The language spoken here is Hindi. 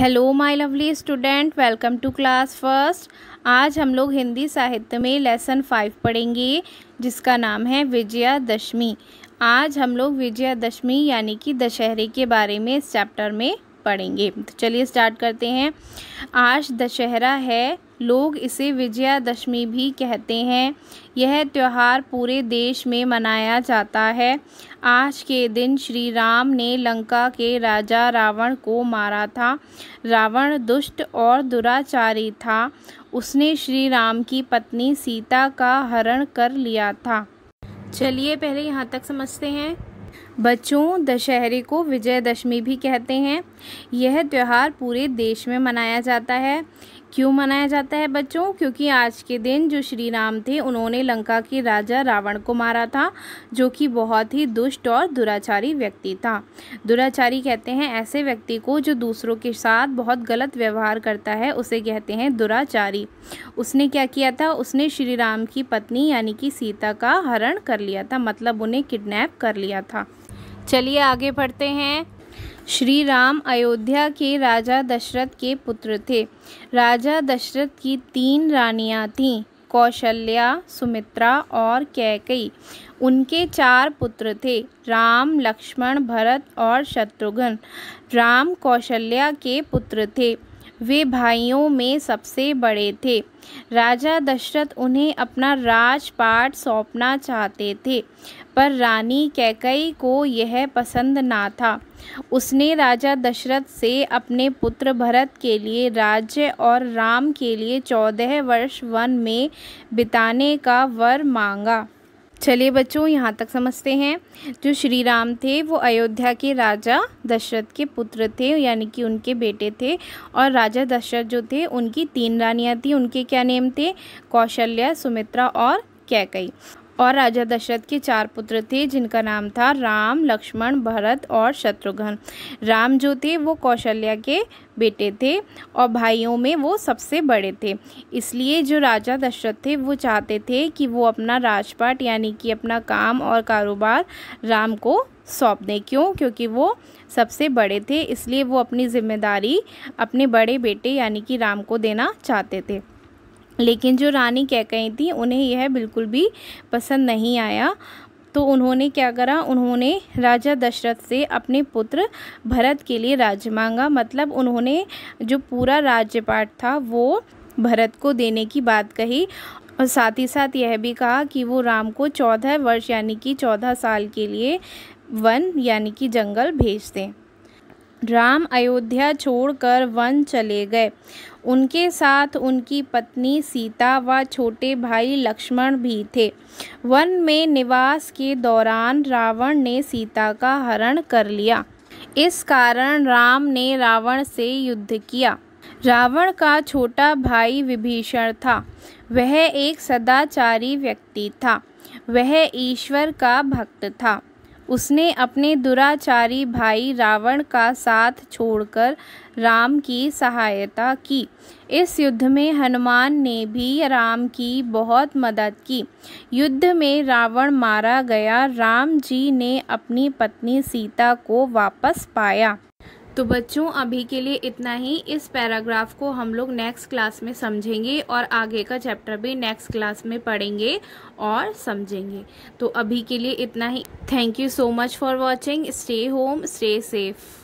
hello my lovely student welcome to class first आज हम लोग हिंदी साहित्य में लेसन फाइव पढ़ेंगे जिसका नाम है विजयादशमी आज हम लोग विजयादशमी यानी कि दशहरे के बारे में इस चैप्टर में पढ़ेंगे तो चलिए स्टार्ट करते हैं आज दशहरा है लोग इसे विजयादशमी भी कहते हैं यह त्यौहार पूरे देश में मनाया जाता है आज के दिन श्री राम ने लंका के राजा रावण को मारा था रावण दुष्ट और दुराचारी था उसने श्री राम की पत्नी सीता का हरण कर लिया था चलिए पहले यहाँ तक समझते हैं बच्चों दशहरे को विजयदशमी भी कहते हैं यह त्यौहार पूरे देश में मनाया जाता है क्यों मनाया जाता है बच्चों क्योंकि आज के दिन जो श्री राम थे उन्होंने लंका के राजा रावण को मारा था जो कि बहुत ही दुष्ट और दुराचारी व्यक्ति था दुराचारी कहते हैं ऐसे व्यक्ति को जो दूसरों के साथ बहुत गलत व्यवहार करता है उसे कहते हैं दुराचारी उसने क्या किया था उसने श्री राम की पत्नी यानी कि सीता का हरण कर लिया था मतलब उन्हें किडनैप कर लिया था चलिए आगे बढ़ते हैं श्री राम अयोध्या के राजा दशरथ के पुत्र थे राजा दशरथ की तीन रानियां थीं कौशल्या सुमित्रा और कैकई उनके चार पुत्र थे राम लक्ष्मण भरत और शत्रुघ्न राम कौशल्या के पुत्र थे वे भाइयों में सबसे बड़े थे राजा दशरथ उन्हें अपना राजपाट सौंपना चाहते थे पर रानी कैकई को यह पसंद ना था उसने राजा दशरथ से अपने पुत्र भरत के लिए राज्य और राम के लिए चौदह वर्ष वन में बिताने का वर मांगा चलिए बच्चों यहाँ तक समझते हैं जो श्री राम थे वो अयोध्या के राजा दशरथ के पुत्र थे यानी कि उनके बेटे थे और राजा दशरथ जो थे उनकी तीन रानियाँ थी उनके क्या नेम थे कौशल्या सुमित्रा और कैकई और राजा दशरथ के चार पुत्र थे जिनका नाम था राम लक्ष्मण भरत और शत्रुघ्न राम जो थे वो कौशल्या के बेटे थे और भाइयों में वो सबसे बड़े थे इसलिए जो राजा दशरथ थे वो चाहते थे कि वो अपना राजपाट यानी कि अपना काम और कारोबार राम को सौंप दें क्यों क्योंकि वो सबसे बड़े थे इसलिए वो अपनी जिम्मेदारी अपने बड़े बेटे यानी कि राम को देना चाहते थे लेकिन जो रानी कह कही थी उन्हें यह बिल्कुल भी पसंद नहीं आया तो उन्होंने क्या करा उन्होंने राजा दशरथ से अपने पुत्र भरत के लिए राज्य मांगा मतलब उन्होंने जो पूरा राज्यपाट था वो भरत को देने की बात कही और साथ ही साथ यह भी कहा कि वो राम को चौदह वर्ष यानी कि चौदह साल के लिए वन यानी कि जंगल भेज दें राम अयोध्या छोड़कर वन चले गए उनके साथ उनकी पत्नी सीता व छोटे भाई लक्ष्मण भी थे वन में निवास के दौरान रावण ने सीता का हरण कर लिया इस कारण राम ने रावण से युद्ध किया रावण का छोटा भाई विभीषण था वह एक सदाचारी व्यक्ति था वह ईश्वर का भक्त था उसने अपने दुराचारी भाई रावण का साथ छोड़कर राम की सहायता की इस युद्ध में हनुमान ने भी राम की बहुत मदद की युद्ध में रावण मारा गया राम जी ने अपनी पत्नी सीता को वापस पाया तो बच्चों अभी के लिए इतना ही इस पैराग्राफ को हम लोग नेक्स्ट क्लास में समझेंगे और आगे का चैप्टर भी नेक्स्ट क्लास में पढ़ेंगे और समझेंगे तो अभी के लिए इतना ही thank you so much for watching stay home stay safe